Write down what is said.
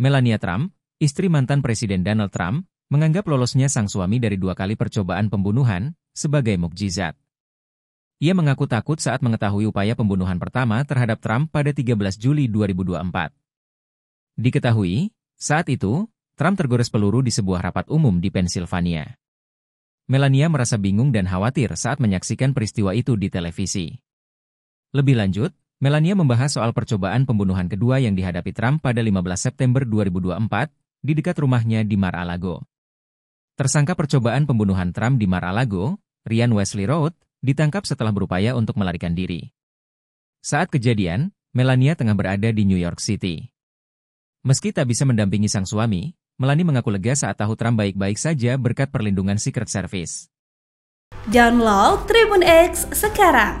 Melania Trump, istri mantan Presiden Donald Trump, menganggap lolosnya sang suami dari dua kali percobaan pembunuhan sebagai mukjizat. Ia mengaku takut saat mengetahui upaya pembunuhan pertama terhadap Trump pada 13 Juli 2024. Diketahui, saat itu, Trump tergores peluru di sebuah rapat umum di Pennsylvania. Melania merasa bingung dan khawatir saat menyaksikan peristiwa itu di televisi. Lebih lanjut, Melania membahas soal percobaan pembunuhan kedua yang dihadapi Trump pada 15 September 2024 di dekat rumahnya di Mar-a-Lago. Tersangka percobaan pembunuhan Trump di Mar-a-Lago, Ryan Wesley Roth, ditangkap setelah berupaya untuk melarikan diri. Saat kejadian, Melania tengah berada di New York City. Meski tak bisa mendampingi sang suami, Melania mengaku lega saat tahu Trump baik-baik saja berkat perlindungan Secret Service. Download Tribun X sekarang